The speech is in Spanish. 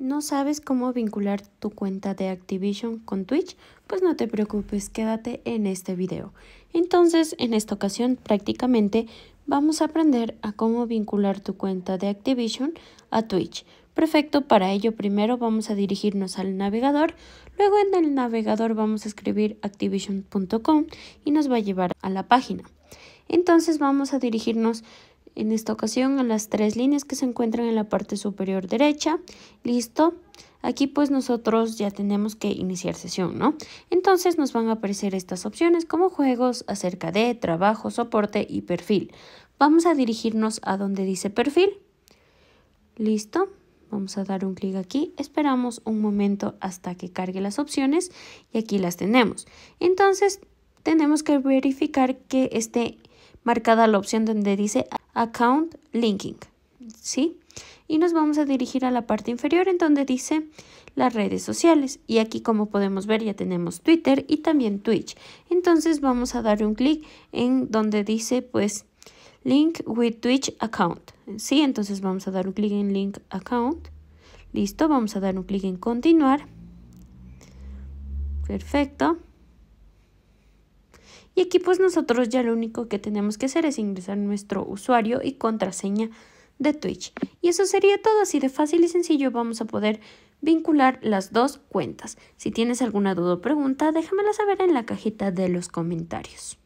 ¿No sabes cómo vincular tu cuenta de Activision con Twitch? Pues no te preocupes, quédate en este video. Entonces, en esta ocasión prácticamente vamos a aprender a cómo vincular tu cuenta de Activision a Twitch. Perfecto, para ello primero vamos a dirigirnos al navegador, luego en el navegador vamos a escribir activision.com y nos va a llevar a la página. Entonces vamos a dirigirnos en esta ocasión a las tres líneas que se encuentran en la parte superior derecha. Listo. Aquí pues nosotros ya tenemos que iniciar sesión, ¿no? Entonces nos van a aparecer estas opciones como juegos, acerca de, trabajo, soporte y perfil. Vamos a dirigirnos a donde dice perfil. Listo. Vamos a dar un clic aquí, esperamos un momento hasta que cargue las opciones y aquí las tenemos. Entonces tenemos que verificar que esté marcada la opción donde dice Account Linking. ¿Sí? Y nos vamos a dirigir a la parte inferior en donde dice las redes sociales. Y aquí como podemos ver ya tenemos Twitter y también Twitch. Entonces vamos a dar un clic en donde dice pues Link with Twitch Account. ¿Sí? Entonces vamos a dar un clic en Link Account. Listo, vamos a dar un clic en continuar. Perfecto. Y aquí pues nosotros ya lo único que tenemos que hacer es ingresar nuestro usuario y contraseña de Twitch. Y eso sería todo, así de fácil y sencillo vamos a poder vincular las dos cuentas. Si tienes alguna duda o pregunta, déjamela saber en la cajita de los comentarios.